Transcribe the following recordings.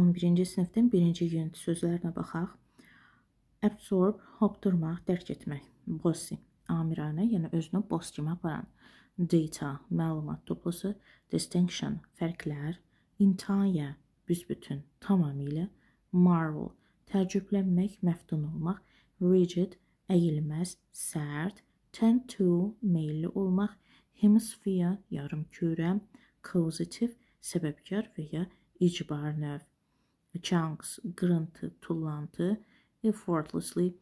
11-ci sinifdən 1-ci unit sözlərinə baxaq. Absorb, hopdurmaq, dərk etmək. Bossi, amiranə, yəni özünü boss kimi aparan. Data, məlumat toplusu. Distinction, fərqlər. Entire, büsbütün, tamamilə. Marvel, təəccüblənmək, məftun olmaq. Rigid, əyilməz, sərt. Tend to, meyilli olmaq. Hemisphere, yarım kürə. Causative, səbəbkar və ya icbar növ chunks qırıntı, tullantı effortlessly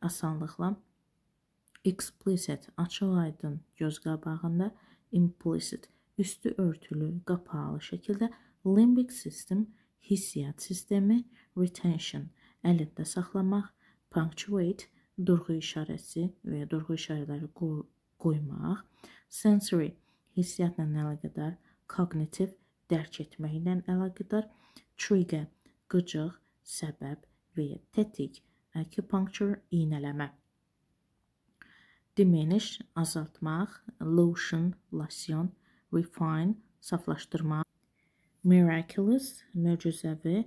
asanlıqla explicit açıq aydın göz qabağında implicit üstü örtülü, qapalı şəkildə limbic system hissiyyat sistemi retention əlində saxlamaq punctuate durğu işarəsi və ya durğu işarələri qoy qoymaq sensory hissiyyatla əlaqədar kognitiv dərk etməklə əlaqədar trigger qıcıq, səbəb və ya tətik, akupunktur, iynələmə. Diminish, azaltmaq, lotion, losyon, refine, saflaşdırmaq, miraculous, möcüzəvi,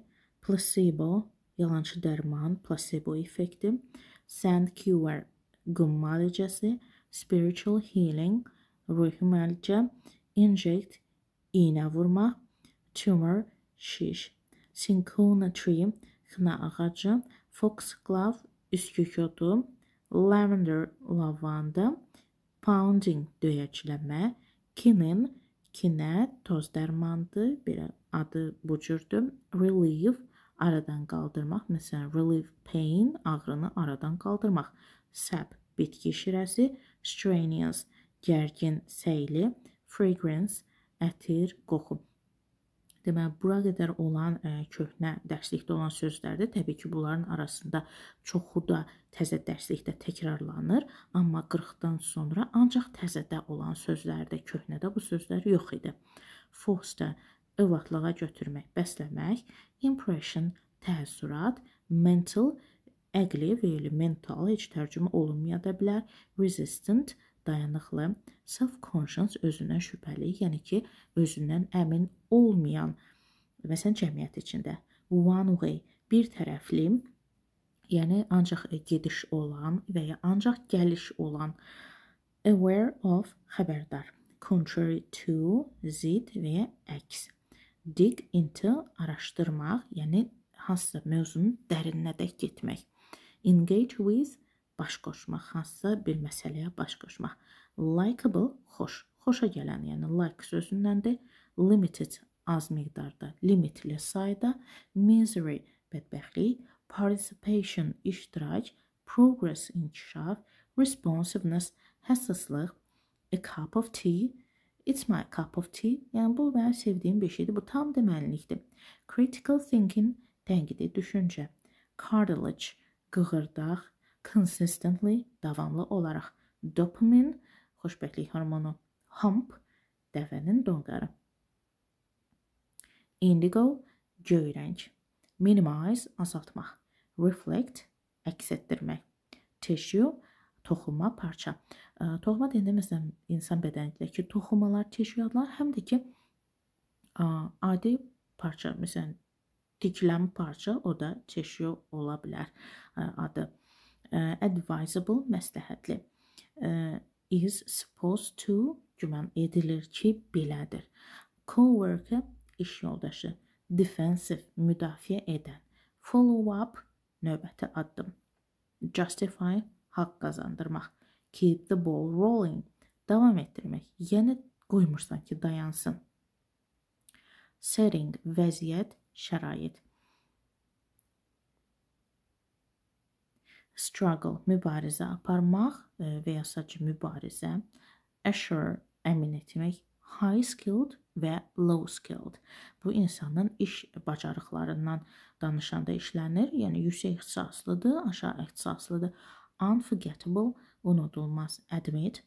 placebo, yalançı dərman, placebo effekti, sand cure, qum müalicəsi, spiritual healing, ruhi müalicə, inject, iynə vurmaq, tumor, şiş, Syncona tree, xına ağacı, foxglove, üskük odu, lavender, lavanda, pounding, döyəcləmə, kinin, kinə, toz dərmandı, bir adı bu cürdür, relief, aradan qaldırmaq, məsələn, relief pain, ağrını aradan qaldırmaq, sap, bitki şirəsi, strenuous, gərgin, səyli, fragrance, ətir, qoxu. Deməli, bura qədər olan ə, köhnə dərslikdə olan sözlərdir. Təbii ki, bunların arasında çoxu da təzə dərslikdə təkrarlanır, amma 40-dan sonra ancaq təzədə olan sözlərdə, köhnədə bu sözlər yox idi. Foster övadlığa götürmək, bəsləmək, impression, təəssürat, mental, əqli və ya mental heç tərcümə olunmaya da bilər, resistant, dayanıqlı, self-conscious, özündən şübhəli, yəni ki, özündən əmin olmayan, məsələn, cəmiyyət içində one way, bir tərəfli, yəni ancaq gediş olan və ya ancaq gəliş olan aware of xəbərdar, contrary to, zid və ya əks. Dig into araşdırmaq, yəni hansısa mövzunun dərininədək getmək. Engage with baş qoşmaq, hansısa bir məsələyə baş qoşmaq. Likeable xoş, xoşa gələn, yəni like sözündəndir. Limited az miqdarda, limitli sayda, misery bədbəxtlik, participation iştirak, progress inkişaf, responsiveness həssaslıq, a cup of tea It's my cup of tea. Yəni bu mənim sevdiyim bir şeydir. Bu tam demənlikdir. Critical thinking tənqidi düşüncə. Cartilage qığırdaq, consistently, davamlı olaraq dopamin, xoşbəxtlik hormonu, hump, dəvənin donqarı. Indigo, göyrənc. Minimize, azaltmaq. Reflect, əks etdirmək. Tissue, toxuma, parça. Toxuma deyəndə məsələn insan bədənindəki toxumalar, tissue adlar həm də ki adi parça, məsələn tikləm parça, o da tissue ola bilər adı advisable, məsləhətli is supposed to güman edilir ki, belədir. Coworker iş yoldaşı, defensive müdafiə edən, follow up növbəti addım, justify haqq qazandırmaq, keep the ball rolling davam etdirmək, yəni qoymursan ki, dayansın. Setting vəziyyət, şərait struggle mübarizə aparmaq e, və ya saç mübarizə, assure əmin etmək, high skilled və low skilled. Bu insanın iş bacarıqlarından danışanda işlənir. Yəni yüksək ixtisaslıdır, aşağı ixtisaslıdır. Unforgettable, unudulmaz, admit,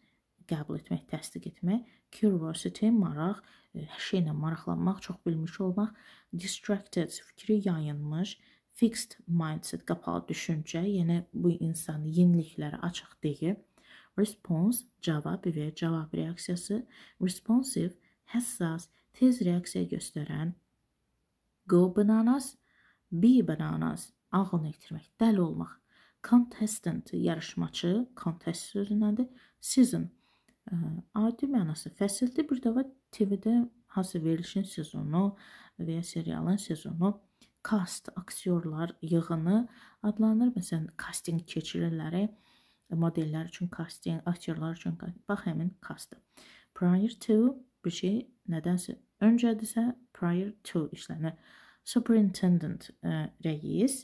qəbul etmək, təsdiq etmək, curiosity, maraq, e, hər şeylə maraqlanmaq, çox bilmiş olmaq, distracted, fikri yayınmış, fixed mindset, qapalı düşüncə, yəni bu insan yeniliklərə açıq deyil. Response cavab və cavab reaksiyası, responsive həssas, tez reaksiya göstərən, go bananas, be bananas, ağlını itirmək, dəli olmaq. Contestant yarışmaçı, contest sözündəndir. Season ə, e, adi mənası fəsildir. Bir də var TV-də hansı verilişin sezonu və ya serialın sezonu kast aktyorlar yığını adlanır. Məsələn, casting keçirirlər. E, modellər üçün casting, aktyorlar üçün bax həmin kastdır. Prior to bir şey nədənsə öncədirsə prior to işlənir. Superintendent ə, e, rəis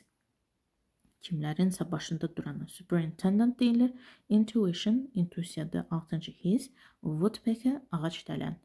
kimlərinsə başında duran superintendent deyilir. Intuition, intuisiyada 6-cı his, woodpecker ağac dələn